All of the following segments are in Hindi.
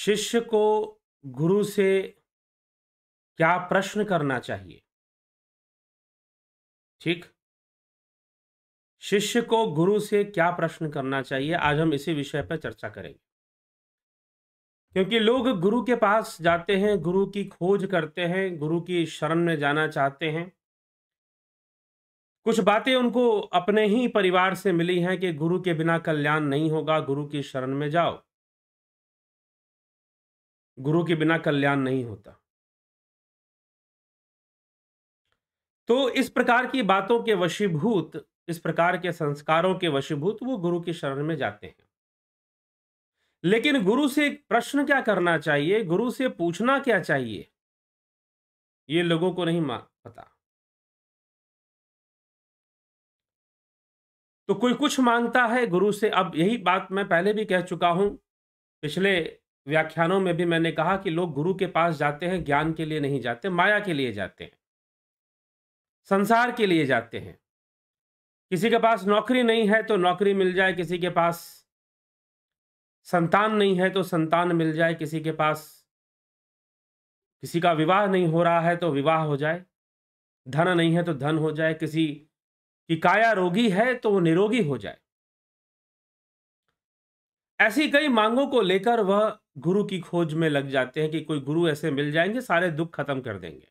शिष्य को गुरु से क्या प्रश्न करना चाहिए ठीक शिष्य को गुरु से क्या प्रश्न करना चाहिए आज हम इसी विषय पर चर्चा करेंगे क्योंकि लोग गुरु के पास जाते हैं गुरु की खोज करते हैं गुरु की शरण में जाना चाहते हैं कुछ बातें उनको अपने ही परिवार से मिली हैं कि गुरु के बिना कल्याण नहीं होगा गुरु की शरण में जाओ गुरु के बिना कल्याण नहीं होता तो इस प्रकार की बातों के वशीभूत इस प्रकार के संस्कारों के वशीभूत वो गुरु की शरण में जाते हैं लेकिन गुरु से प्रश्न क्या करना चाहिए गुरु से पूछना क्या चाहिए ये लोगों को नहीं पता तो कोई कुछ मांगता है गुरु से अब यही बात मैं पहले भी कह चुका हूं पिछले व्याख्यानों में भी मैंने कहा कि लोग गुरु के पास जाते हैं ज्ञान के लिए नहीं जाते माया के लिए जाते हैं संसार के लिए जाते हैं किसी के पास नौकरी नहीं है तो नौकरी मिल जाए किसी के पास संतान नहीं है तो संतान मिल जाए किसी के पास किसी का विवाह नहीं हो रहा है तो विवाह हो जाए धन नहीं है तो धन हो जाए किसी की काया रोगी है तो वो निरोगी हो जाए ऐसी कई मांगों को लेकर वह गुरु की खोज में लग जाते हैं कि कोई गुरु ऐसे मिल जाएंगे सारे दुख खत्म कर देंगे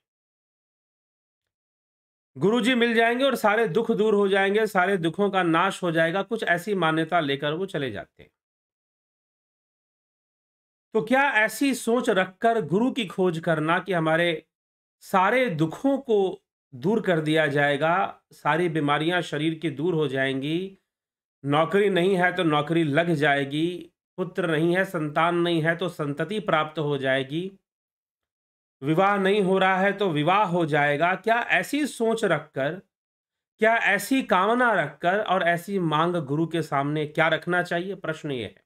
गुरु जी मिल जाएंगे और सारे दुख दूर हो जाएंगे सारे दुखों का नाश हो जाएगा कुछ ऐसी मान्यता लेकर वो चले जाते हैं तो क्या ऐसी सोच रखकर गुरु की खोज करना कि हमारे सारे दुखों को दूर कर दिया जाएगा सारी बीमारियां शरीर की दूर हो जाएंगी नौकरी नहीं है तो नौकरी लग जाएगी पुत्र नहीं है संतान नहीं है तो संतति प्राप्त हो जाएगी विवाह नहीं हो रहा है तो विवाह हो जाएगा क्या ऐसी सोच रखकर क्या ऐसी कामना रखकर और ऐसी मांग गुरु के सामने क्या रखना चाहिए प्रश्न ये है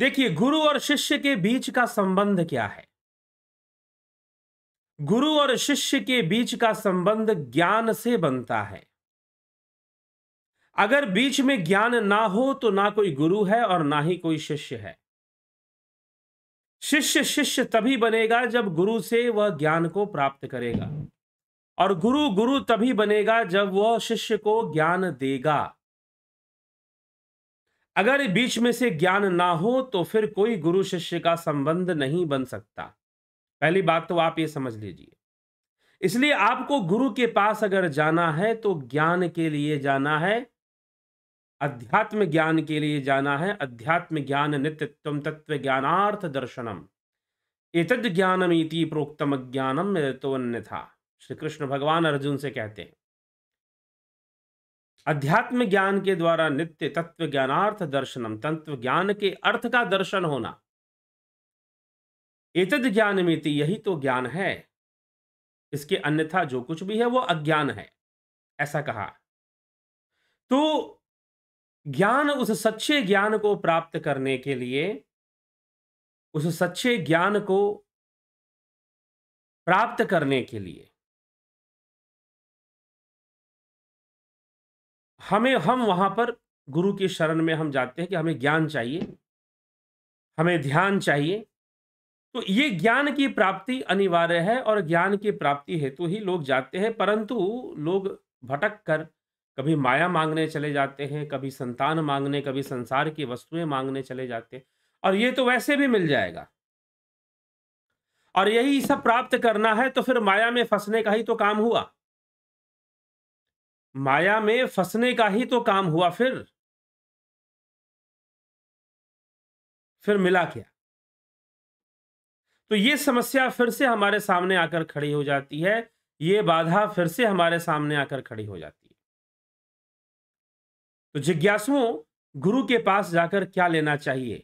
देखिए गुरु और शिष्य के बीच का संबंध क्या है गुरु और शिष्य के बीच का संबंध ज्ञान से बनता है अगर बीच में ज्ञान ना हो तो ना कोई गुरु है और ना ही कोई शिष्य है शिष्य शिष्य तभी बनेगा जब गुरु से वह ज्ञान को प्राप्त करेगा और गुरु गुरु तभी बनेगा जब वह शिष्य को ज्ञान देगा अगर बीच में से ज्ञान ना हो तो फिर कोई गुरु शिष्य का संबंध नहीं बन सकता पहली बात तो आप ये समझ लीजिए इसलिए आपको गुरु के पास अगर जाना है तो ज्ञान के लिए जाना है अध्यात्म ज्ञान के लिए जाना है अध्यात्म ज्ञान नित्यत्व तत्व ज्ञानार्थ दर्शनम एतद ज्ञानमीति प्रोक्तम ज्ञानम था श्री कृष्ण भगवान अर्जुन से कहते हैं अध्यात्म ज्ञान के द्वारा नित्य तत्व ज्ञानार्थ दर्शनम तत्व ज्ञान के अर्थ का दर्शन होना एतद ज्ञानमिति यही तो ज्ञान है इसके अन्यथा जो कुछ भी है वो अज्ञान है ऐसा कहा तो ज्ञान उस सच्चे ज्ञान को प्राप्त करने के लिए उस सच्चे ज्ञान को प्राप्त करने के लिए हमें हम वहां पर गुरु की शरण में हम जाते हैं कि हमें ज्ञान चाहिए हमें ध्यान चाहिए तो ये ज्ञान की प्राप्ति अनिवार्य है और ज्ञान की प्राप्ति हेतु ही लोग जाते हैं परंतु लोग भटक कर कभी माया मांगने चले जाते हैं कभी संतान मांगने कभी संसार की वस्तुएं मांगने चले जाते हैं और ये तो वैसे भी मिल जाएगा और यही सब प्राप्त करना है तो फिर माया में फंसने का ही तो काम हुआ माया में फंसने का ही तो काम हुआ फिर फिर मिला क्या तो ये समस्या फिर से हमारे सामने आकर खड़ी हो जाती है ये बाधा फिर से हमारे सामने आकर खड़ी हो जाती है तो जिज्ञासुओं गुरु के पास जाकर क्या लेना चाहिए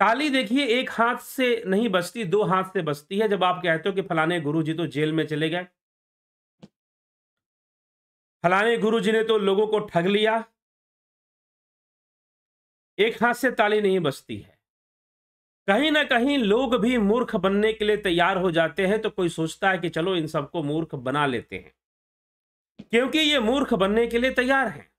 ताली देखिए एक हाथ से नहीं बचती दो हाथ से बचती है जब आप कहते हो कि फलाने गुरु जी तो जेल में चले गए फलाने गुरु जी ने तो लोगों को ठग लिया एक हाथ से ताली नहीं बचती है कहीं ना कहीं लोग भी मूर्ख बनने के लिए तैयार हो जाते हैं तो कोई सोचता है कि चलो इन सबको मूर्ख बना लेते हैं क्योंकि ये मूर्ख बनने के लिए तैयार हैं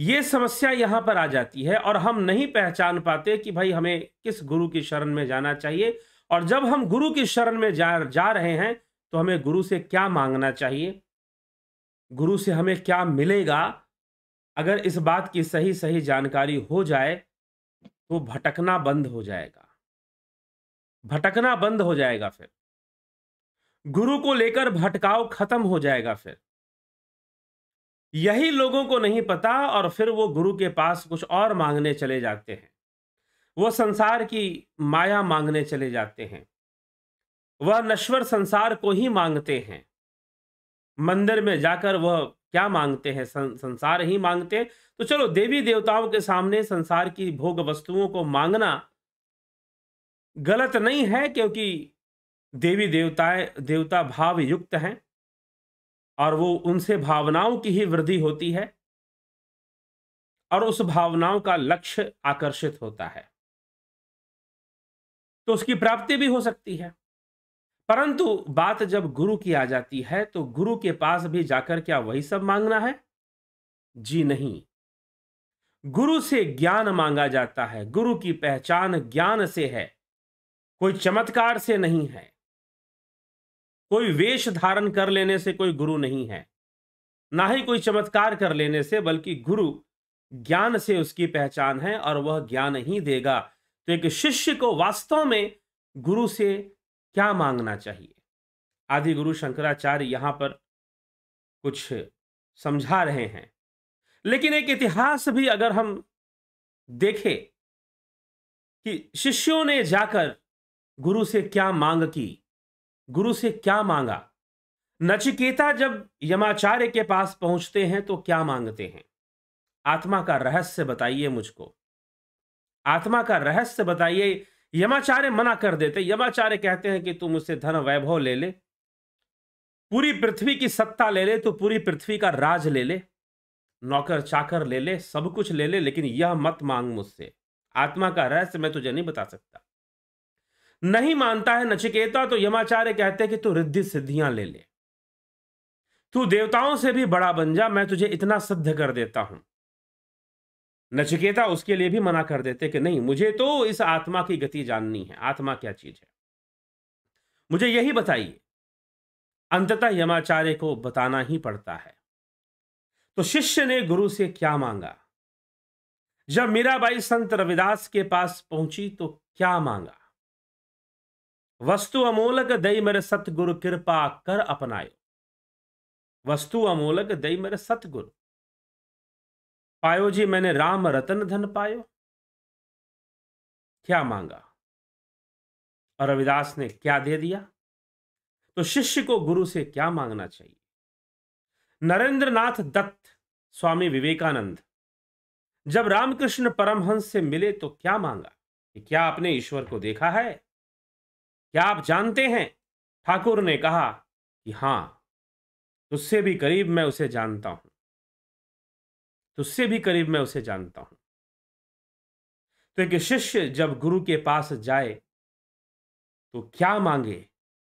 ये समस्या यहाँ पर आ जाती है और हम नहीं पहचान पाते कि भाई हमें किस गुरु की शरण में जाना चाहिए और जब हम गुरु की शरण में जा जा रहे हैं तो हमें गुरु से क्या मांगना चाहिए गुरु से हमें क्या मिलेगा अगर इस बात की सही सही जानकारी हो जाए तो भटकना बंद हो जाएगा भटकना बंद हो जाएगा फिर गुरु को लेकर भटकाव खत्म हो जाएगा फिर यही लोगों को नहीं पता और फिर वो गुरु के पास कुछ और मांगने चले जाते हैं वो संसार की माया मांगने चले जाते हैं वह नश्वर संसार को ही मांगते हैं मंदिर में जाकर वह क्या मांगते हैं सं, संसार ही मांगते हैं तो चलो देवी देवताओं के सामने संसार की भोग वस्तुओं को मांगना गलत नहीं है क्योंकि देवी देवताएं देवता भाव युक्त हैं और वो उनसे भावनाओं की ही वृद्धि होती है और उस भावनाओं का लक्ष्य आकर्षित होता है तो उसकी प्राप्ति भी हो सकती है परंतु बात जब गुरु की आ जाती है तो गुरु के पास भी जाकर क्या वही सब मांगना है जी नहीं गुरु से ज्ञान मांगा जाता है गुरु की पहचान ज्ञान से है कोई चमत्कार से नहीं है कोई वेश धारण कर लेने से कोई गुरु नहीं है ना ही कोई चमत्कार कर लेने से बल्कि गुरु ज्ञान से उसकी पहचान है और वह ज्ञान ही देगा तो एक शिष्य को वास्तव में गुरु से क्या मांगना चाहिए आदि गुरु शंकराचार्य यहां पर कुछ समझा रहे हैं लेकिन एक इतिहास भी अगर हम देखें कि शिष्यों ने जाकर गुरु से क्या मांग की गुरु से क्या मांगा नचिकेता जब यमाचार्य के पास पहुंचते हैं तो क्या मांगते हैं आत्मा का रहस्य बताइए मुझको आत्मा का रहस्य बताइए यमाचार्य मना कर देते यमाचार्य कहते हैं कि तुम मुझसे धन वैभव ले ले पूरी पृथ्वी की सत्ता ले ले तो पूरी पृथ्वी का राज ले ले नौकर चाकर ले ले सब कुछ ले ले लेकिन यह मत मांग मुझसे आत्मा का रहस्य मैं तुझे नहीं बता सकता नहीं मानता है नचिकेता तो यमाचार्य कहते हैं कि तू रिद्धि सिद्धियां ले ले तू देवताओं से भी बड़ा बन जा मैं तुझे इतना सिद्ध कर देता हूं नचिकेता उसके लिए भी मना कर देते कि नहीं मुझे तो इस आत्मा की गति जाननी है आत्मा क्या चीज है मुझे यही बताइए अंततः यमाचार्य को बताना ही पड़ता है तो शिष्य ने गुरु से क्या मांगा जब मीराबाई संत रविदास के पास पहुंची तो क्या मांगा वस्तु अमोलक दई मेरे सतगुरु कृपा कर अपनायो वस्तु अमोलक दई मेरे सतगुरु पायो जी मैंने राम रतन धन पायो क्या मांगा और रविदास ने क्या दे दिया तो शिष्य को गुरु से क्या मांगना चाहिए नरेंद्र नाथ दत्त स्वामी विवेकानंद जब रामकृष्ण परमहंस से मिले तो क्या मांगा क्या आपने ईश्वर को देखा है क्या आप जानते हैं ठाकुर ने कहा कि हां तुझसे भी करीब मैं उसे जानता हूं तुझसे भी करीब मैं उसे जानता हूं तो एक शिष्य जब गुरु के पास जाए तो क्या मांगे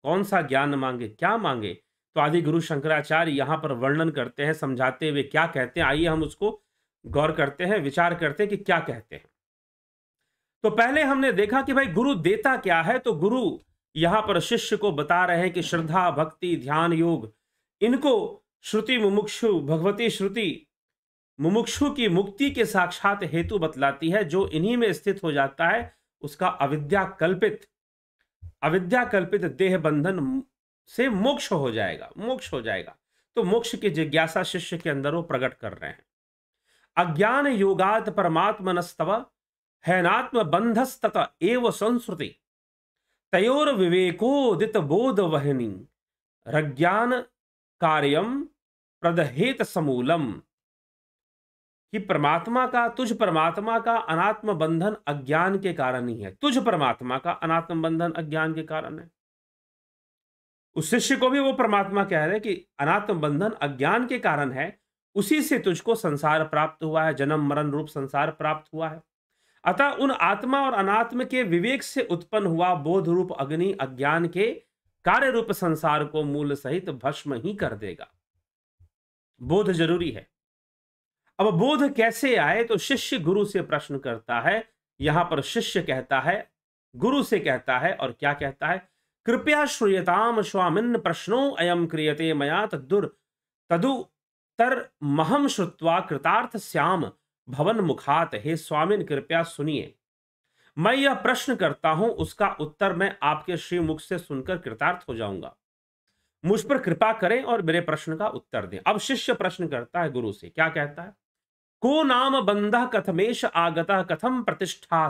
कौन सा ज्ञान मांगे क्या मांगे तो आदि गुरु शंकराचार्य यहां पर वर्णन करते हैं समझाते हुए क्या कहते हैं आइए हम उसको गौर करते हैं विचार करते हैं कि क्या कहते हैं तो पहले हमने देखा कि भाई गुरु देता क्या है तो गुरु यहाँ पर शिष्य को बता रहे हैं कि श्रद्धा भक्ति ध्यान योग इनको श्रुति मुमुक्षु भगवती श्रुति मुमुक्षु की मुक्ति के साक्षात हेतु बतलाती है जो इन्हीं में स्थित हो जाता है उसका अविद्या कल्पित अविद्या कल्पित देह बंधन से मोक्ष हो जाएगा मोक्ष हो जाएगा तो मोक्ष की जिज्ञासा शिष्य के अंदर वो प्रकट कर रहे हैं अज्ञान योगात परमात्मनस्तव हैनात्म बंधस्तत एव संस्कृति तयोर विवेकोदित बोध वहनी रज्ञान कार्यम प्रदहेत समूलम कि परमात्मा का तुझ परमात्मा का अनात्म बंधन अज्ञान के कारण ही है तुझ परमात्मा का अनात्म बंधन अज्ञान के कारण है उस शिष्य को भी वो परमात्मा कह रहे हैं कि अनात्म बंधन अज्ञान के कारण है उसी से तुझको संसार प्राप्त हुआ है जन्म मरण रूप संसार प्राप्त हुआ है अतः उन आत्मा और अनात्म के विवेक से उत्पन्न हुआ बोध रूप अग्नि अज्ञान के कार्य रूप संसार को मूल सहित भस्म ही कर देगा बोध जरूरी है अब बोध कैसे आए तो शिष्य गुरु से प्रश्न करता है यहां पर शिष्य कहता है गुरु से कहता है और क्या कहता है कृपया श्रूयताम स्वामिन प्रश्नो अयम क्रियते मया तदुर तदुतर महम श्रुत्वा कृतार्थ श्याम भवन मुखात हे स्वामिन कृपया सुनिए मैं यह प्रश्न करता हूं उसका उत्तर मैं आपके मुख से सुनकर कृतार्थ हो जाऊंगा मुझ पर कृपा करें और मेरे प्रश्न का उत्तर दें अब शिष्य प्रश्न करता है गुरु से क्या कहता है को नाम बंध कथमेश आगत कथम प्रतिष्ठा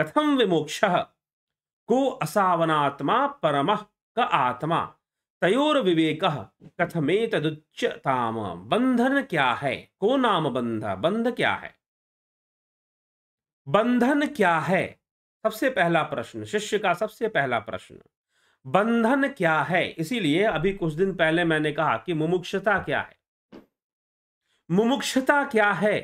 कथम विमोक्ष को असावनात्मा परम क आत्मा तयोर विवेक कथमे तदुच्चताम बंधन क्या है को नाम बंध बंध क्या है बंधन क्या है सबसे पहला प्रश्न शिष्य का सबसे पहला प्रश्न बंधन क्या है इसीलिए अभी कुछ दिन पहले मैंने कहा कि मुमुक्षता क्या है मुमुक्षता क्या है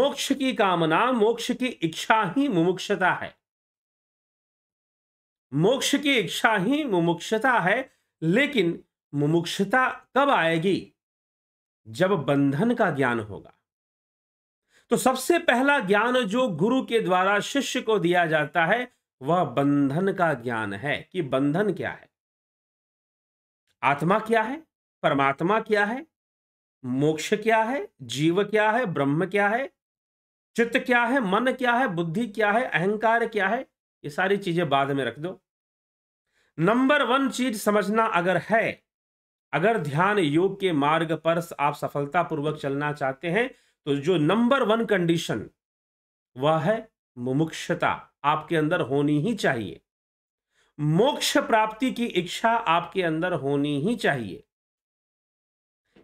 मोक्ष की कामना मोक्ष की इच्छा ही मुमुक्षता है मोक्ष की इच्छा ही मुमुक्षता है लेकिन मुमुक्षता कब आएगी जब बंधन का ज्ञान होगा तो सबसे पहला ज्ञान जो गुरु के द्वारा शिष्य को दिया जाता है वह बंधन का ज्ञान है कि बंधन क्या है आत्मा क्या है परमात्मा क्या है मोक्ष क्या है जीव क्या है ब्रह्म क्या है चित्त क्या है मन क्या है बुद्धि क्या है अहंकार क्या है ये सारी चीजें बाद में रख दो नंबर वन चीज समझना अगर है अगर ध्यान योग के मार्ग पर आप सफलतापूर्वक चलना चाहते हैं तो जो नंबर वन कंडीशन वह है मुमुक्षता आपके अंदर होनी ही चाहिए मोक्ष प्राप्ति की इच्छा आपके अंदर होनी ही चाहिए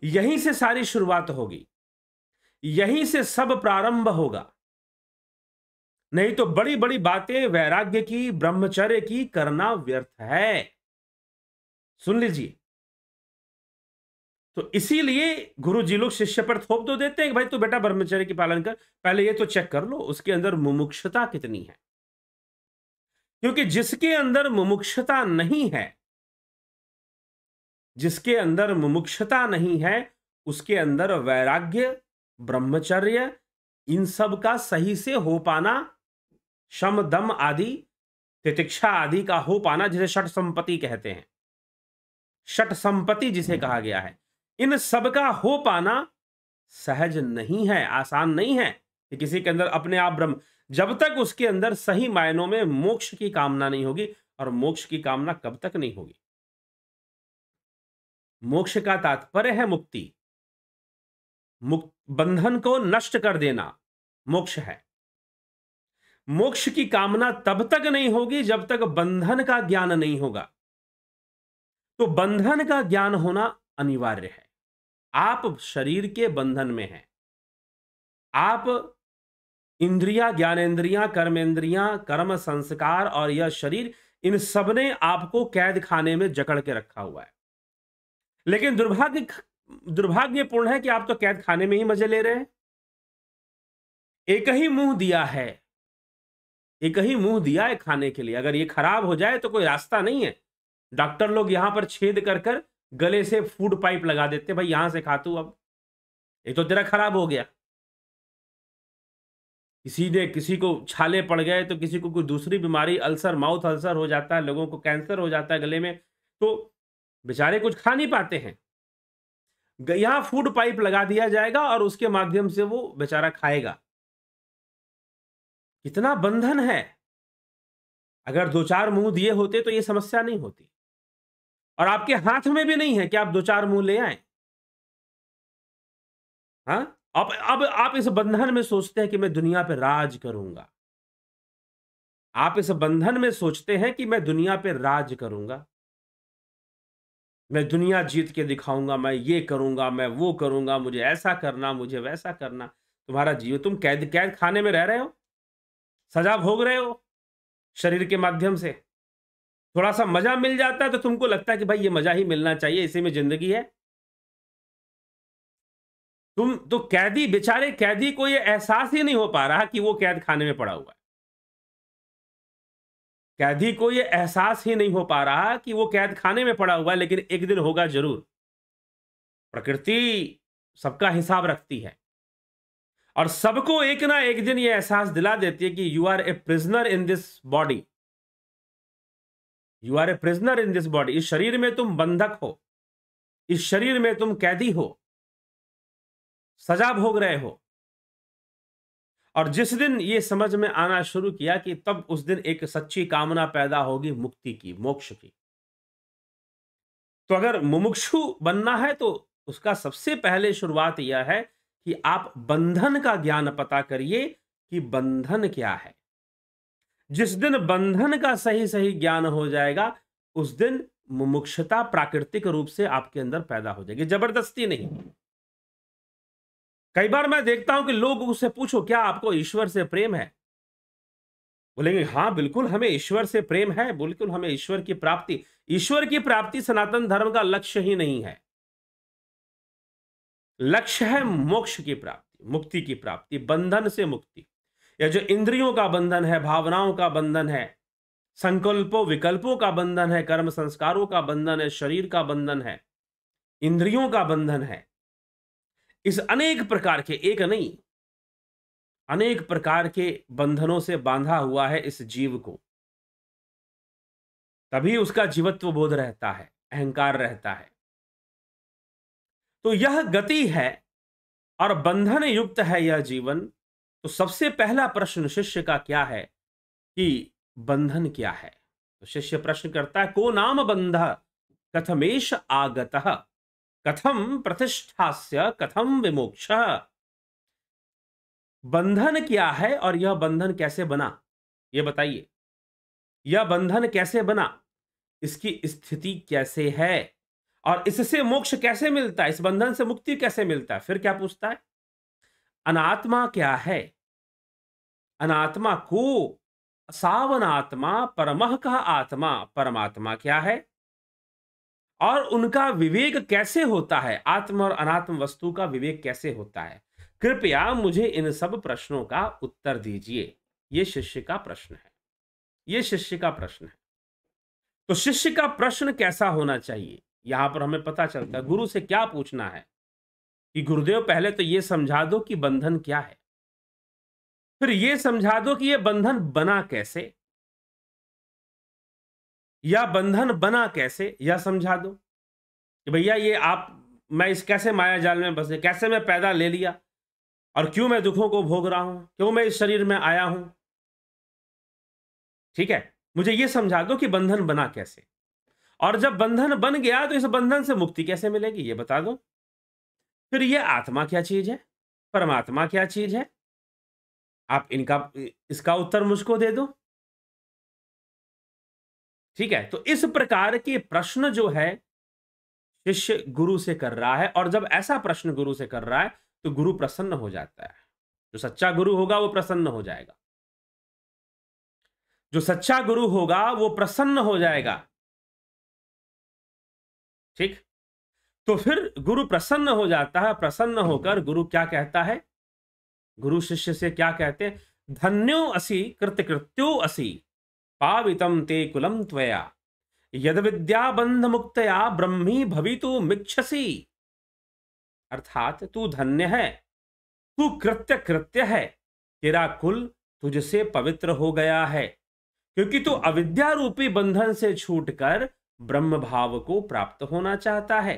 यहीं से सारी शुरुआत होगी यहीं से सब प्रारंभ होगा नहीं तो बड़ी बड़ी बातें वैराग्य की ब्रह्मचर्य की करना व्यर्थ है सुन लीजिए तो इसीलिए गुरु जी लोग शिष्य पर थोप तो देते हैं कि भाई तू बेटा ब्रह्मचर्य की पालन कर पहले ये तो चेक कर लो उसके अंदर मुमुक्षता कितनी है क्योंकि जिसके अंदर मुमुक्षता नहीं है जिसके अंदर मुमुक्षता नहीं है उसके अंदर वैराग्य ब्रह्मचर्य इन सब का सही से हो पाना शम दम आदि तितिक्षा आदि का हो पाना जिसे षट संपत्ति कहते हैं षट संपत्ति जिसे हम्म। कहा गया है इन सब का हो पाना सहज नहीं है आसान नहीं है कि किसी के अंदर अपने आप ब्रह्म जब तक उसके अंदर सही मायनों में मोक्ष की कामना नहीं होगी और मोक्ष की कामना कब तक नहीं होगी मोक्ष का तात्पर्य है मुक्ति मुक्त बंधन को नष्ट कर देना मोक्ष है मोक्ष की कामना तब तक नहीं होगी जब तक बंधन का ज्ञान नहीं होगा तो बंधन का ज्ञान होना अनिवार्य है आप शरीर के बंधन में हैं आप इंद्रिया ज्ञानेन्द्रिया कर्मेंद्रिया कर्म संस्कार और यह शरीर इन सब ने आपको कैद खाने में जकड़ के रखा हुआ है लेकिन दुर्भाग्य दुर्भाग्यपूर्ण है कि आप तो कैद खाने में ही मजे ले रहे हैं एक ही मुंह दिया है एक ही मुंह दिया है खाने के लिए अगर ये खराब हो जाए तो कोई रास्ता नहीं है डॉक्टर लोग यहां पर छेद कर कर गले से फूड पाइप लगा देते भाई यहां से खा तू अब ये तो तेरा खराब हो गया किसी ने किसी को छाले पड़ गए तो किसी को कोई दूसरी बीमारी अल्सर माउथ अल्सर हो जाता है लोगों को कैंसर हो जाता है गले में तो बेचारे कुछ खा नहीं पाते हैं यहां फूड पाइप लगा दिया जाएगा और उसके माध्यम से वो बेचारा खाएगा इतना बंधन है अगर दो चार मुंह दिए होते तो ये समस्या नहीं होती और आपके हाथ में भी नहीं है कि आप दो चार मुंह ले आए हाँ अब अब आप इस बंधन में सोचते हैं कि मैं दुनिया पे राज करूंगा आप इस बंधन में सोचते हैं कि मैं दुनिया पे राज करूंगा मैं दुनिया जीत के दिखाऊंगा मैं ये करूंगा मैं वो करूंगा मुझे ऐसा करना मुझे वैसा करना तुम्हारा जीवन तुम कैद कैद खाने में रह रहे हो सजा भोग रहे हो शरीर के माध्यम से थोड़ा सा मजा मिल जाता है तो तुमको लगता है कि भाई ये मजा ही मिलना चाहिए इसी में जिंदगी है तुम तो कैदी बेचारे कैदी को ये एहसास ही नहीं हो पा रहा कि वो कैद खाने में पड़ा हुआ है कैदी को ये एहसास ही नहीं हो पा रहा कि वो कैद खाने में पड़ा हुआ है लेकिन एक दिन होगा जरूर प्रकृति सबका हिसाब रखती है और सबको एक ना एक दिन यह एहसास दिला देती है कि you are a prisoner in this body you are a prisoner in this body इस शरीर में तुम बंधक हो इस शरीर में तुम कैदी हो सजा भोग रहे हो और जिस दिन ये समझ में आना शुरू किया कि तब उस दिन एक सच्ची कामना पैदा होगी मुक्ति की मोक्ष की तो अगर मुमुक्षु बनना है तो उसका सबसे पहले शुरुआत यह है कि आप बंधन का ज्ञान पता करिए कि बंधन क्या है जिस दिन बंधन का सही सही ज्ञान हो जाएगा उस दिन मुमुक्षता प्राकृतिक रूप से आपके अंदर पैदा हो जाएगी जबरदस्ती नहीं कई बार मैं देखता हूं कि लोग उससे पूछो क्या आपको ईश्वर से प्रेम है बोलेंगे हाँ बिल्कुल हमें ईश्वर से प्रेम है बिल्कुल हमें ईश्वर की प्राप्ति ईश्वर की प्राप्ति सनातन धर्म का लक्ष्य ही नहीं है लक्ष्य है मोक्ष की प्राप्ति मुक्ति की प्राप्ति बंधन से मुक्ति या जो इंद्रियों का बंधन है भावनाओं का बंधन है संकल्पों विकल्पों का बंधन है कर्म संस्कारों का बंधन है शरीर का बंधन है इंद्रियों का बंधन है इस अनेक प्रकार के एक नहीं अनेक प्रकार के बंधनों से बांधा हुआ है इस जीव को तभी उसका जीवत्व बोध रहता है अहंकार रहता है तो यह गति है और बंधन युक्त है यह जीवन तो सबसे पहला प्रश्न शिष्य का क्या है कि बंधन क्या है तो शिष्य प्रश्न करता है को नाम बंध कथमेश आगत कथम प्रतिष्ठा कथम विमोक्ष बंधन क्या है और यह बंधन कैसे बना यह बताइए यह बंधन कैसे बना इसकी स्थिति कैसे है और इससे मोक्ष कैसे मिलता है इस बंधन से मुक्ति कैसे मिलता है फिर क्या पूछता है अनात्मा क्या है अनात्मा को सावन आत्मा परमह का आत्मा परमात्मा क्या है और उनका विवेक कैसे होता है आत्म और अनात्म वस्तु का विवेक कैसे होता है कृपया मुझे इन सब प्रश्नों का उत्तर दीजिए ये शिष्य का प्रश्न है ये शिष्य का प्रश्न है तो शिष्य का प्रश्न कैसा होना चाहिए यहाँ पर हमें पता चलता है हम्म। गुरु से क्या पूछना है कि गुरुदेव पहले तो ये समझा दो कि बंधन क्या है फिर ये समझा दो कि ये बंधन बना कैसे या बंधन बना कैसे या समझा दो कि भैया ये आप मैं इस कैसे माया जाल में बसे कैसे मैं पैदा ले लिया और क्यों मैं दुखों को भोग रहा हूं क्यों मैं इस शरीर में आया हूं ठीक है मुझे ये समझा दो कि बंधन बना कैसे और जब बंधन बन गया तो इस बंधन से मुक्ति कैसे मिलेगी ये बता दो फिर ये आत्मा क्या चीज है परमात्मा क्या चीज है आप इनका इसका उत्तर मुझको दे दो ठीक है तो इस प्रकार के प्रश्न जो है शिष्य गुरु से कर रहा है और जब ऐसा प्रश्न गुरु से कर रहा है तो गुरु प्रसन्न हो जाता है जो सच्चा गुरु होगा वो प्रसन्न हो जाएगा जो सच्चा गुरु होगा वो प्रसन्न हो जाएगा ठीक तो फिर गुरु प्रसन्न हो जाता है प्रसन्न होकर गुरु क्या कहता है गुरु शिष्य से क्या कहते हैं धन्यो असी कृतकृत्यो असी पावितम ते कुलम त्वया यद विद्याबंध मुक्तया ब्रह्मी तू मिक्षसी अर्थात तू धन्य है तू कृत्य कृत्य है तेरा कुल तुझसे पवित्र हो गया है क्योंकि तू अविद्या रूपी बंधन से छूटकर ब्रह्म भाव को प्राप्त होना चाहता है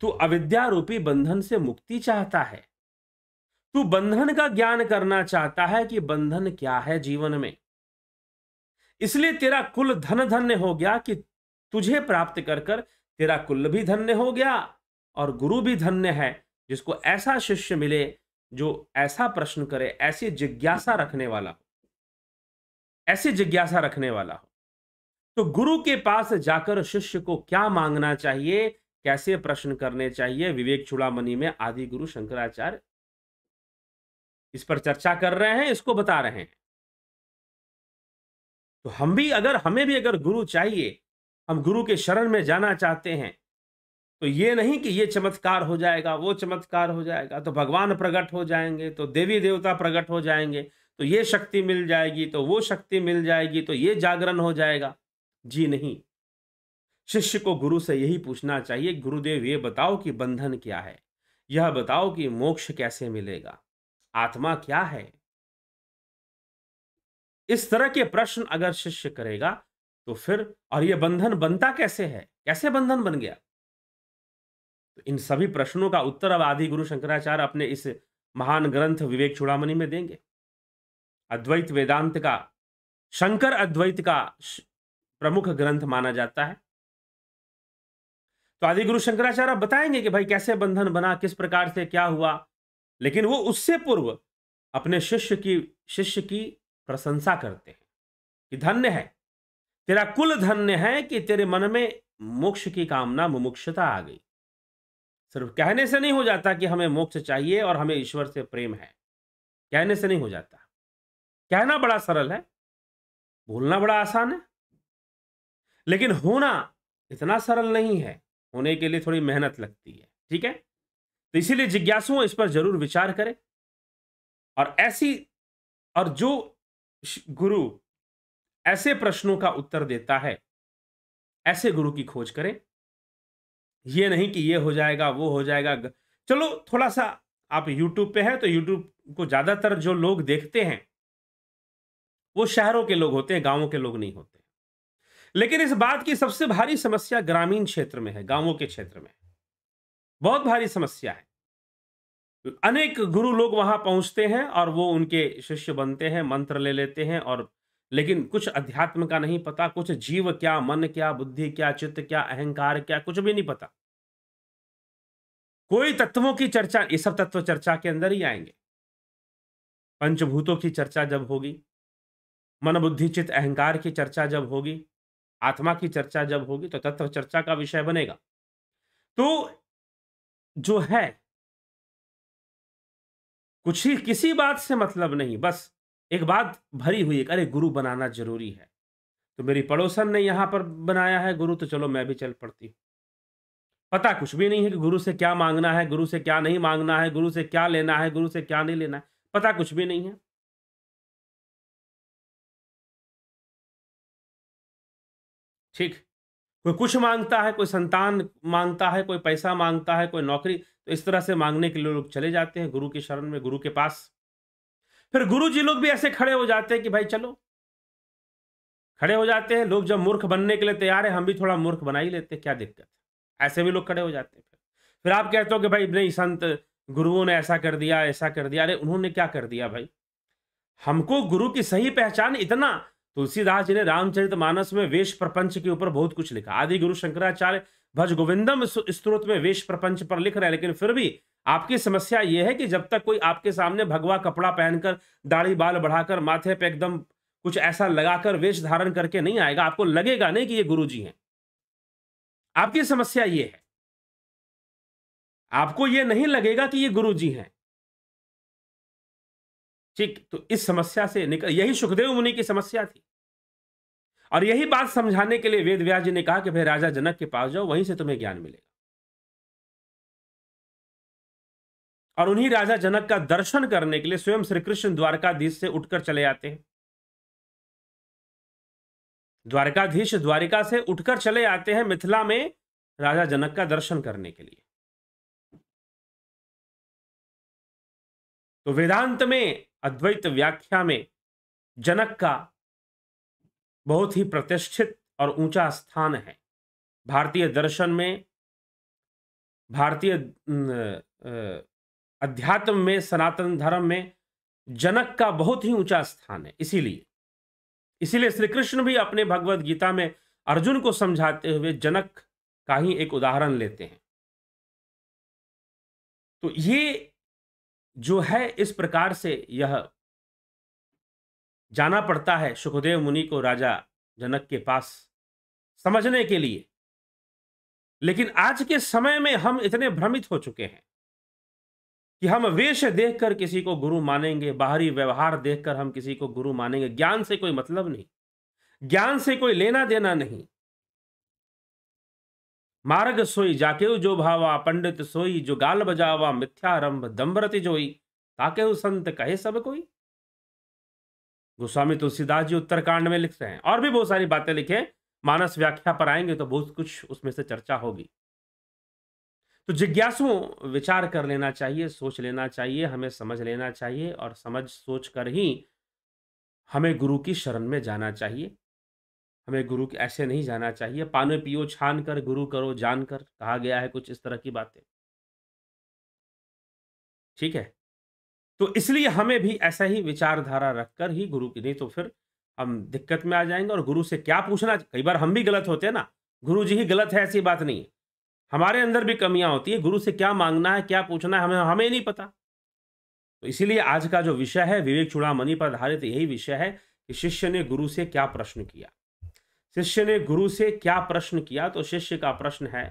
तू अविद्या रूपी बंधन से मुक्ति चाहता है तू बंधन का ज्ञान करना चाहता है कि बंधन क्या है जीवन में इसलिए तेरा कुल धन धन्य हो गया कि तुझे प्राप्त कर कर तेरा कुल भी धन्य हो गया और गुरु भी धन्य है जिसको ऐसा शिष्य मिले जो ऐसा प्रश्न करे ऐसी जिज्ञासा रखने वाला हो ऐसी जिज्ञासा रखने वाला हो तो गुरु के पास जाकर शिष्य को क्या मांगना चाहिए कैसे प्रश्न करने चाहिए विवेक चुड़ामी में आदि गुरु शंकराचार्य इस पर चर्चा कर रहे हैं इसको बता रहे हैं तो हम भी अगर हमें भी अगर गुरु चाहिए हम गुरु के शरण में जाना चाहते हैं तो ये नहीं कि ये चमत्कार हो जाएगा वो चमत्कार हो जाएगा तो भगवान प्रकट हो जाएंगे तो देवी देवता प्रकट हो जाएंगे तो ये शक्ति मिल जाएगी तो वो शक्ति मिल जाएगी तो ये जागरण हो जाएगा जी नहीं शिष्य को गुरु से यही पूछना चाहिए गुरुदेव ये बताओ कि बंधन क्या है यह बताओ कि मोक्ष कैसे मिलेगा आत्मा क्या है इस तरह के प्रश्न अगर शिष्य करेगा तो फिर और यह बंधन बनता कैसे है कैसे बंधन बन गया तो इन सभी प्रश्नों का उत्तर अब आदि गुरु शंकराचार्य अपने इस महान ग्रंथ विवेक चुड़ामणि में देंगे अद्वैत वेदांत का शंकर अद्वैत का प्रमुख ग्रंथ माना जाता है तो आदि गुरु शंकराचार्य बताएंगे कि भाई कैसे बंधन बना किस प्रकार से क्या हुआ लेकिन वो उससे पूर्व अपने शिष्य की शिष्य की प्रशंसा करते हैं कि धन्य है तेरा कुल धन्य है कि तेरे मन में मोक्ष की कामना मुमुक्षता आ गई सिर्फ कहने से नहीं हो जाता कि हमें मोक्ष चाहिए और हमें ईश्वर से प्रेम है कहने से नहीं हो जाता कहना बड़ा सरल है बोलना बड़ा आसान है लेकिन होना इतना सरल नहीं है होने के लिए थोड़ी मेहनत लगती है ठीक है तो इसीलिए जिज्ञासुओं इस पर जरूर विचार करें और ऐसी और जो गुरु ऐसे प्रश्नों का उत्तर देता है ऐसे गुरु की खोज करें यह नहीं कि ये हो जाएगा वो हो जाएगा चलो थोड़ा सा आप YouTube पे हैं तो YouTube को ज्यादातर जो लोग देखते हैं वो शहरों के लोग होते हैं गांवों के लोग नहीं होते लेकिन इस बात की सबसे भारी समस्या ग्रामीण क्षेत्र में है गांवों के क्षेत्र में बहुत भारी समस्या है अनेक गुरु लोग वहां पहुंचते हैं और वो उनके शिष्य बनते हैं मंत्र ले लेते हैं और लेकिन कुछ अध्यात्म का नहीं पता कुछ जीव क्या मन क्या बुद्धि क्या चित्त क्या अहंकार क्या कुछ भी नहीं पता कोई तत्वों की चर्चा ये सब तत्व चर्चा के अंदर ही आएंगे पंचभूतों की चर्चा जब होगी मन बुद्धि चित्त अहंकार की चर्चा जब होगी आत्मा की चर्चा जब होगी तो तत्व चर्चा का विषय बनेगा तो जो है कुछ ही किसी बात से मतलब नहीं बस एक बात भरी हुई है अरे गुरु बनाना जरूरी है तो मेरी पड़ोसन ने यहां पर बनाया है गुरु तो चलो मैं भी चल पड़ती हूं पता कुछ भी नहीं है कि गुरु से क्या मांगना है गुरु से क्या नहीं मांगना है गुरु से क्या लेना है गुरु से क्या नहीं लेना है पता कुछ भी नहीं है ठीक कोई कुछ मांगता है कोई संतान मांगता है कोई पैसा मांगता है कोई नौकरी तो इस तरह से मांगने के लिए लोग चले जाते हैं गुरु के शरण में गुरु के पास फिर गुरु जी लोग भी ऐसे खड़े हो जाते हैं कि भाई चलो खड़े हो जाते हैं लोग जब मूर्ख बनने के लिए तैयार है हम भी थोड़ा मूर्ख बना ही लेते हैं क्या दिक्कत है ऐसे भी लोग खड़े हो जाते हैं फिर फिर आप कहते हो कि भाई नहीं संत गुरुओं ने ऐसा कर दिया ऐसा कर दिया अरे उन्होंने क्या कर दिया भाई हमको गुरु की सही पहचान इतना तुलसीदास जी ने रामचरित मानस में वेश प्रपंच के ऊपर बहुत कुछ लिखा आदि गुरु शंकराचार्य भज गोविंदम स्त्रोत में वेश प्रपंच पर लिख रहे हैं लेकिन फिर भी आपकी समस्या यह है कि जब तक कोई आपके सामने भगवा कपड़ा पहनकर दाढ़ी बाल बढ़ाकर माथे पे एकदम कुछ ऐसा लगाकर वेश धारण करके नहीं आएगा आपको लगेगा नहीं कि ये गुरु जी हैं आपकी समस्या ये है आपको ये नहीं लगेगा कि ये गुरु जी हैं ठीक तो इस समस्या से निकल यही सुखदेव मुनि की समस्या थी और यही बात समझाने के लिए वेद व्यास जी ने कहा कि भाई राजा जनक के पास जाओ वहीं से तुम्हें ज्ञान मिलेगा और उन्हीं राजा जनक का दर्शन करने के लिए स्वयं श्री कृष्ण द्वारकाधीश से उठकर चले जाते हैं द्वारकाधीश द्वारिका से उठकर चले आते हैं मिथिला में राजा जनक का दर्शन करने के लिए तो वेदांत में अद्वैत व्याख्या में जनक का बहुत ही प्रतिष्ठित और ऊंचा स्थान है भारतीय दर्शन में भारतीय अध्यात्म में सनातन धर्म में जनक का बहुत ही ऊंचा स्थान है इसीलिए इसीलिए श्री कृष्ण भी अपने भगवद गीता में अर्जुन को समझाते हुए जनक का ही एक उदाहरण लेते हैं तो ये जो है इस प्रकार से यह जाना पड़ता है सुखदेव मुनि को राजा जनक के पास समझने के लिए लेकिन आज के समय में हम इतने भ्रमित हो चुके हैं कि हम वेश देखकर किसी को गुरु मानेंगे बाहरी व्यवहार देखकर हम किसी को गुरु मानेंगे ज्ञान से कोई मतलब नहीं ज्ञान से कोई लेना देना नहीं मार्ग सोई जाके जो भावा पंडित सोई जो गाल बजावा मिथ्यारंभ दम्बरति जोई ताकेउ संत कहे सब कोई गोस्वामी तुलसीदास जी उत्तरकांड में लिखते हैं और भी बहुत सारी बातें लिखे मानस व्याख्या पर आएंगे तो बहुत कुछ उसमें से चर्चा होगी तो जिज्ञासुओं विचार कर लेना चाहिए सोच लेना चाहिए हमें समझ लेना चाहिए और समझ सोच कर ही हमें गुरु की शरण में जाना चाहिए हमें गुरु के ऐसे नहीं जाना चाहिए पानो पियो छान कर गुरु करो जानकर कहा गया है कुछ इस तरह की बातें ठीक है तो इसलिए हमें भी ऐसा ही विचारधारा रखकर ही गुरु की नहीं तो फिर हम दिक्कत में आ जाएंगे और गुरु से क्या पूछना कई बार हम भी गलत होते हैं ना गुरु जी ही गलत है ऐसी बात नहीं है हमारे अंदर भी कमियां होती है गुरु से क्या मांगना है क्या पूछना है हमें हमें नहीं पता तो इसीलिए आज का जो विषय है विवेक चुड़ामणि पर आधारित यही विषय है कि शिष्य ने गुरु से क्या प्रश्न किया शिष्य ने गुरु से क्या प्रश्न किया तो शिष्य का प्रश्न है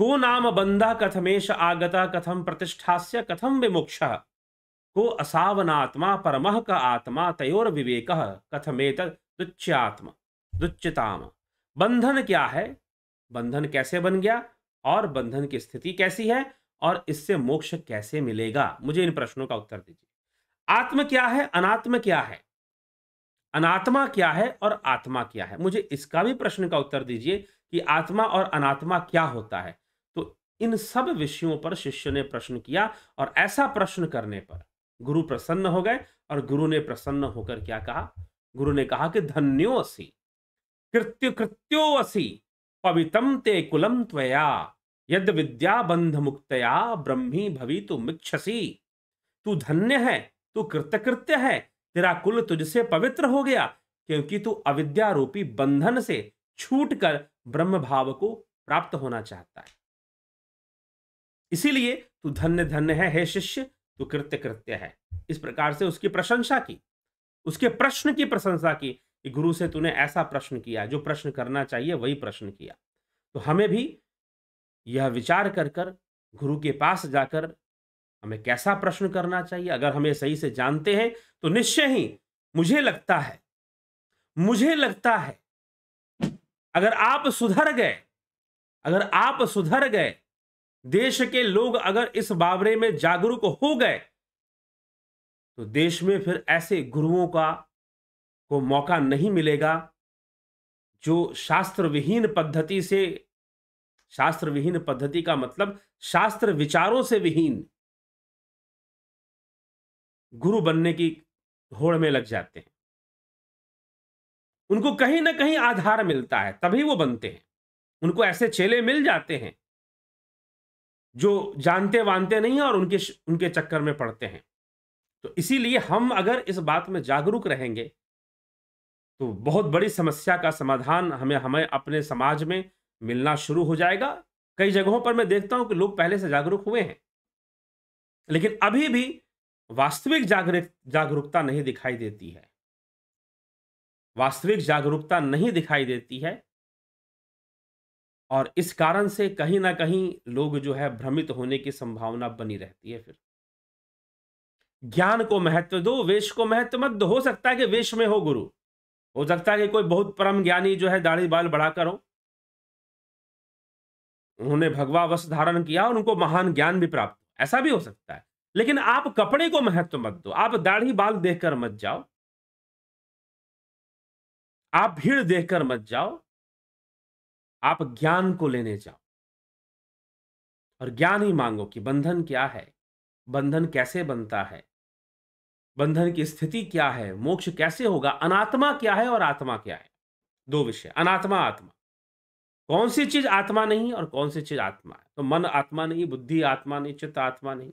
को नाम बंधा कथमेश आगता कथम प्रतिष्ठास्य कथम विमोक्ष को असावनात्मा परम का आत्मा तयोर विवेक कथमेत दुच्चात्मा दुच्चताम बंधन क्या है बंधन कैसे बन गया और बंधन की स्थिति कैसी है और इससे मोक्ष कैसे मिलेगा मुझे इन प्रश्नों का उत्तर दीजिए आत्म क्या है अनात्म क्या है अनात्मा क्या है और आत्मा क्या है मुझे इसका भी प्रश्न का उत्तर दीजिए कि आत्मा और अनात्मा क्या होता है इन सब विषयों पर शिष्य ने प्रश्न किया और ऐसा प्रश्न करने पर गुरु प्रसन्न हो गए और गुरु ने प्रसन्न होकर क्या कहा गुरु ने कहा कि धन्यो असी कृत्य कृत्यो असी पवितम ते कुलम त्वया यद विद्या बंध मुक्तया ब्रह्मी भवि तु मिक्षसी तू धन्य है तू कृतकृत्य है तेरा कुल तुझसे पवित्र हो गया क्योंकि तू अविद्या रूपी बंधन से छूट कर ब्रह्म भाव को प्राप्त होना चाहता है इसीलिए तू धन्य धन्य है हे शिष्य तू कृत्य कृत्य है इस प्रकार से उसकी प्रशंसा की उसके प्रश्न की प्रशंसा की कि गुरु से तूने ऐसा प्रश्न किया जो प्रश्न करना चाहिए वही प्रश्न किया तो हमें भी यह विचार कर कर गुरु के पास जाकर हमें कैसा प्रश्न करना चाहिए अगर हमें सही से जानते हैं तो निश्चय ही मुझे लगता है मुझे लगता है अगर आप सुधर गए अगर आप सुधर गए देश के लोग अगर इस बाबरे में जागरूक हो गए तो देश में फिर ऐसे गुरुओं का को मौका नहीं मिलेगा जो शास्त्र विहीन पद्धति से शास्त्र विहीन पद्धति का मतलब शास्त्र विचारों से विहीन गुरु बनने की होड़ में लग जाते हैं उनको कहीं ना कहीं आधार मिलता है तभी वो बनते हैं उनको ऐसे चेले मिल जाते हैं जो जानते वानते नहीं हैं और उनके उनके चक्कर में पड़ते हैं तो इसीलिए हम अगर इस बात में जागरूक रहेंगे तो बहुत बड़ी समस्या का समाधान हमें हमें अपने समाज में मिलना शुरू हो जाएगा कई जगहों पर मैं देखता हूं कि लोग पहले से जागरूक हुए हैं लेकिन अभी भी वास्तविक जागरूक जागरूकता नहीं दिखाई देती है वास्तविक जागरूकता नहीं दिखाई देती है और इस कारण से कहीं ना कहीं लोग जो है भ्रमित होने की संभावना बनी रहती है फिर ज्ञान को महत्व दो वेश को महत्व मत दो हो सकता है कि वेश में हो गुरु हो सकता है कि कोई बहुत परम ज्ञानी जो है दाढ़ी बाल बढ़ाकर हो उन्होंने भगवा वस्त्र धारण किया और उनको महान ज्ञान भी प्राप्त ऐसा भी हो सकता है लेकिन आप कपड़े को महत्व मत दो आप दाढ़ी बाल देखकर मत जाओ आप भीड़ देखकर मत जाओ आप ज्ञान को लेने जाओ और ज्ञान ही मांगो कि बंधन क्या है बंधन कैसे बनता है बंधन की स्थिति क्या है मोक्ष कैसे होगा अनात्मा क्या है और आत्मा क्या है दो विषय अनात्मा आत्मा कौन सी चीज आत्मा नहीं और कौन सी चीज आत्मा है तो मन आत्मा नहीं बुद्धि आत्मा नहीं चित्त आत्मा नहीं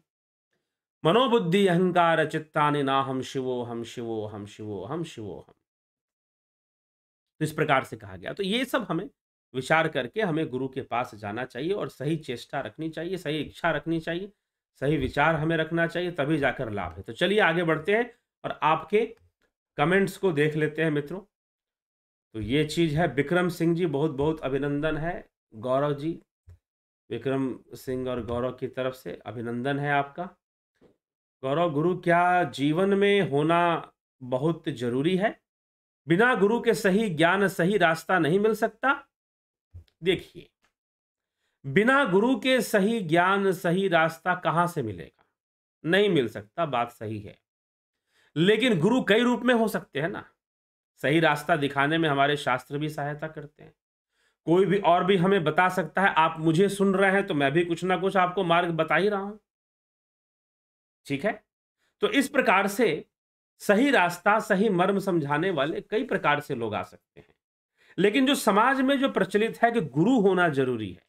मनोबुद्धि अहंकार चित्ता ने ना हम शिवो हम शिवो हम शिवो हम शिवो हम तो इस प्रकार से कहा गया तो ये सब हमें विचार करके हमें गुरु के पास जाना चाहिए और सही चेष्टा रखनी चाहिए सही इच्छा रखनी चाहिए सही विचार हमें रखना चाहिए तभी जाकर लाभ है तो चलिए आगे बढ़ते हैं और आपके कमेंट्स को देख लेते हैं मित्रों तो ये चीज़ है विक्रम सिंह जी बहुत बहुत अभिनंदन है गौरव जी विक्रम सिंह और गौरव की तरफ से अभिनंदन है आपका गौरव गुरु क्या जीवन में होना बहुत जरूरी है बिना गुरु के सही ज्ञान सही रास्ता नहीं मिल सकता देखिए बिना गुरु के सही ज्ञान सही रास्ता कहां से मिलेगा नहीं मिल सकता बात सही है लेकिन गुरु कई रूप में हो सकते हैं ना सही रास्ता दिखाने में हमारे शास्त्र भी सहायता करते हैं कोई भी और भी हमें बता सकता है आप मुझे सुन रहे हैं तो मैं भी कुछ ना कुछ आपको मार्ग बता ही रहा हूं ठीक है तो इस प्रकार से सही रास्ता सही मर्म समझाने वाले कई प्रकार से लोग आ सकते हैं लेकिन जो समाज में जो प्रचलित है कि गुरु होना जरूरी है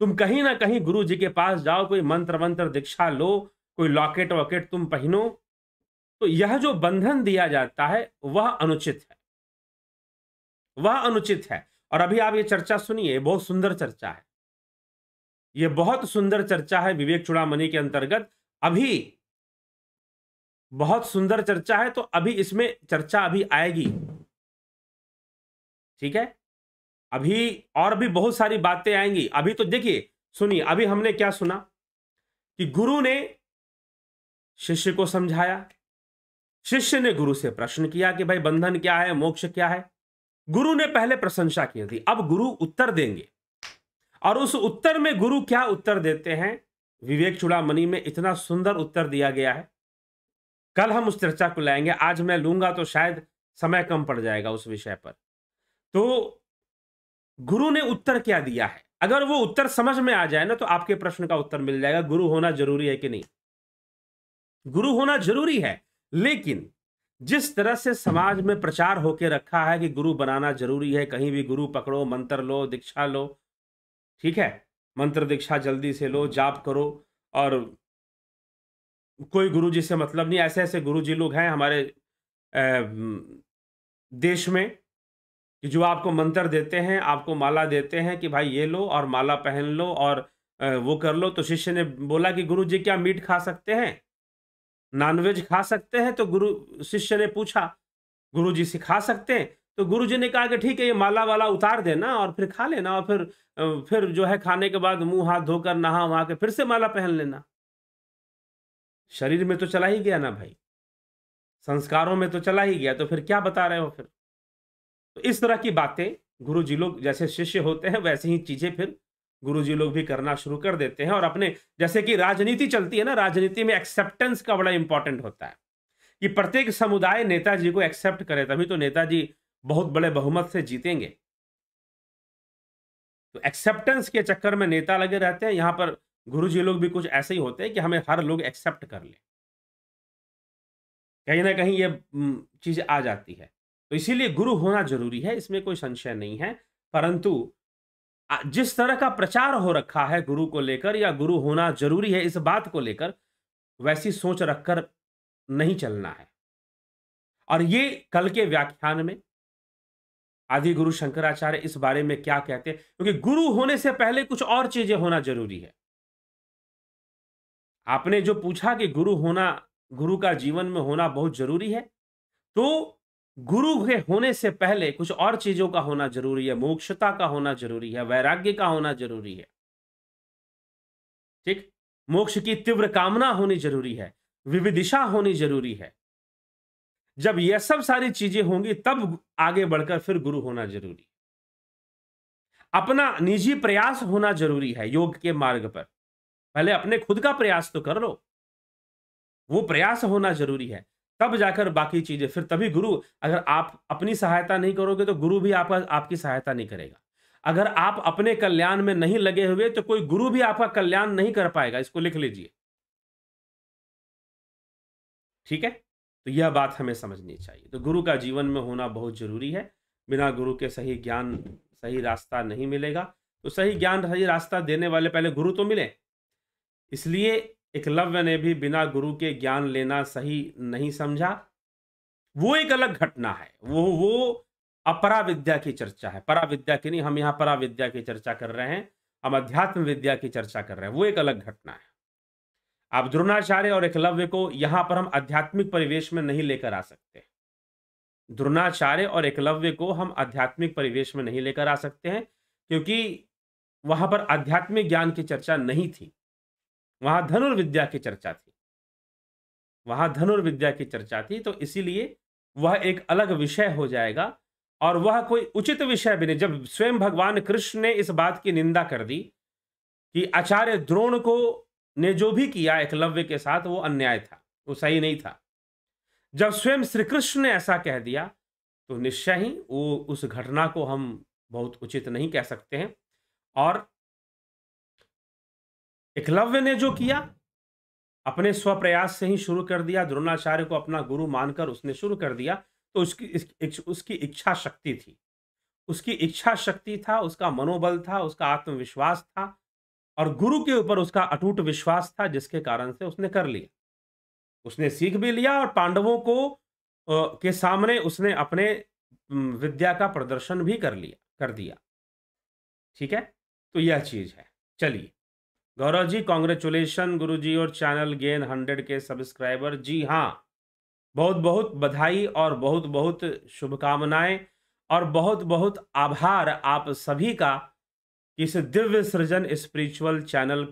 तुम कहीं ना कहीं गुरु जी के पास जाओ कोई मंत्र मंत्र दीक्षा लो कोई लॉकेट वॉकेट तुम पहनो तो यह जो बंधन दिया जाता है वह अनुचित है वह अनुचित है और अभी आप ये चर्चा सुनिए बहुत सुंदर चर्चा है यह बहुत सुंदर चर्चा है विवेक चुड़ामी के अंतर्गत अभी बहुत सुंदर चर्चा है तो अभी इसमें चर्चा अभी आएगी ठीक है अभी और भी बहुत सारी बातें आएंगी अभी तो देखिए सुनिए अभी हमने क्या सुना कि गुरु ने शिष्य को समझाया शिष्य ने गुरु से प्रश्न किया कि भाई बंधन क्या है मोक्ष क्या है गुरु ने पहले प्रशंसा की थी अब गुरु उत्तर देंगे और उस उत्तर में गुरु क्या उत्तर देते हैं विवेक चुड़ामणि में इतना सुंदर उत्तर दिया गया है कल हम उस चर्चा को लाएंगे आज मैं लूंगा तो शायद समय कम पड़ जाएगा उस विषय पर तो गुरु ने उत्तर क्या दिया है अगर वो उत्तर समझ में आ जाए ना तो आपके प्रश्न का उत्तर मिल जाएगा गुरु होना जरूरी है कि नहीं गुरु होना जरूरी है लेकिन जिस तरह से समाज में प्रचार होके रखा है कि गुरु बनाना जरूरी है कहीं भी गुरु पकड़ो मंत्र लो दीक्षा लो ठीक है मंत्र दीक्षा जल्दी से लो जाप करो और कोई गुरु जी से मतलब नहीं ऐसे ऐसे गुरु जी लोग हैं हमारे देश में कि जो आपको मंत्र देते हैं आपको माला देते हैं कि भाई ये लो और माला पहन लो और वो कर लो तो शिष्य ने बोला कि गुरु जी क्या मीट खा सकते हैं नॉनवेज खा सकते हैं तो गुरु शिष्य ने पूछा गुरु जी से खा सकते हैं तो गुरु जी ने कहा कि ठीक है ये माला वाला उतार देना और फिर खा लेना और फिर फिर जो है खाने के बाद मुंह हाथ धोकर नहा वहां के फिर से माला पहन लेना शरीर में तो चला ही गया ना भाई संस्कारों में तो चला ही गया तो फिर क्या बता रहे हो फिर तो इस तरह की बातें गुरु जी लोग जैसे शिष्य होते हैं वैसे ही चीजें फिर गुरु जी लोग भी करना शुरू कर देते हैं और अपने जैसे कि राजनीति चलती है ना राजनीति में एक्सेप्टेंस का बड़ा इंपॉर्टेंट होता है कि प्रत्येक समुदाय नेताजी को एक्सेप्ट करे तभी तो नेताजी बहुत बड़े बहुमत से जीतेंगे तो एक्सेप्टेंस के चक्कर में नेता लगे रहते हैं यहाँ पर गुरु जी लोग भी कुछ ऐसे ही होते हैं कि हमें हर लोग एक्सेप्ट कर ले कहीं ना कहीं ये हम्म, चीज आ जाती है तो इसीलिए गुरु होना जरूरी है इसमें कोई संशय नहीं है परंतु जिस तरह का प्रचार हो रखा है गुरु को लेकर या गुरु होना जरूरी है इस बात को लेकर वैसी सोच रखकर नहीं चलना है और ये कल के व्याख्यान में आदि गुरु शंकराचार्य इस बारे में क्या कहते हैं क्योंकि गुरु होने से पहले कुछ और चीजें होना जरूरी है आपने जो पूछा कि गुरु होना गुरु का जीवन में होना बहुत जरूरी है तो गुरु के होने से पहले कुछ और चीजों का होना जरूरी है मोक्षता का होना जरूरी है वैराग्य का होना जरूरी है ठीक मोक्ष की तीव्र कामना होनी जरूरी है विविदिशा होनी जरूरी है जब यह सब सारी चीजें होंगी तब आगे बढ़कर फिर गुरु होना जरूरी अपना निजी प्रयास होना जरूरी है योग के मार्ग पर पहले अपने खुद का प्रयास तो कर लो वो प्रयास होना जरूरी है तब जाकर बाकी चीजें फिर तभी गुरु अगर आप अपनी सहायता नहीं करोगे तो गुरु भी आपका आपकी सहायता नहीं करेगा अगर आप अपने कल्याण में नहीं लगे हुए तो कोई गुरु भी आपका कल्याण नहीं कर पाएगा इसको लिख लीजिए ठीक है तो यह बात हमें समझनी चाहिए तो गुरु का जीवन में होना बहुत जरूरी है बिना गुरु के सही ज्ञान सही रास्ता नहीं मिलेगा तो सही ज्ञान सही रास्ता देने वाले पहले गुरु तो मिले इसलिए एकलव्य ने भी बिना गुरु के ज्ञान लेना सही नहीं समझा वो एक अलग घटना है वो वो अपरा विद्या की चर्चा है परा विद्या की नहीं हम यहाँ परा विद्या की चर्चा कर रहे हैं हम अध्यात्म विद्या की चर्चा कर रहे हैं वो एक अलग घटना है आप द्रोणाचार्य और एकलव्य को यहाँ पर हम आध्यात्मिक परिवेश में नहीं लेकर आ सकते द्रोणाचार्य और एकलव्य को हम आध्यात्मिक परिवेश में नहीं लेकर आ सकते हैं क्योंकि वहां पर आध्यात्मिक ज्ञान की चर्चा नहीं थी वहां धनुर्विद्या की चर्चा थी वहां धनुर्विद्या की चर्चा थी तो इसीलिए वह एक अलग विषय हो जाएगा और वह कोई उचित विषय भी नहीं जब स्वयं भगवान कृष्ण ने इस बात की निंदा कर दी कि आचार्य द्रोण को ने जो भी किया एकलव्य के साथ वो अन्याय था वो सही नहीं था जब स्वयं श्री कृष्ण ने ऐसा कह दिया तो निश्चय ही वो उस घटना को हम बहुत उचित नहीं कह सकते हैं और एकलव्य ने जो किया अपने स्वप्रयास से ही शुरू कर दिया द्रोणाचार्य को अपना गुरु मानकर उसने शुरू कर दिया तो उसकी इस, उसकी इच्छा शक्ति थी उसकी इच्छा शक्ति था उसका मनोबल था उसका आत्मविश्वास था और गुरु के ऊपर उसका अटूट विश्वास था जिसके कारण से उसने कर लिया उसने सीख भी लिया और पांडवों को के सामने उसने अपने विद्या का प्रदर्शन भी कर लिया कर दिया ठीक है तो यह चीज है चलिए गौरव जी कॉन्ग्रेचुलेशन गुरु जी और चैनल गेन हंड्रेड के सब्सक्राइबर जी हाँ बहुत बहुत बधाई और बहुत बहुत शुभकामनाएं और बहुत बहुत आभार आप सभी का इस दिव्य सृजन स्पिरिचुअल चैनल को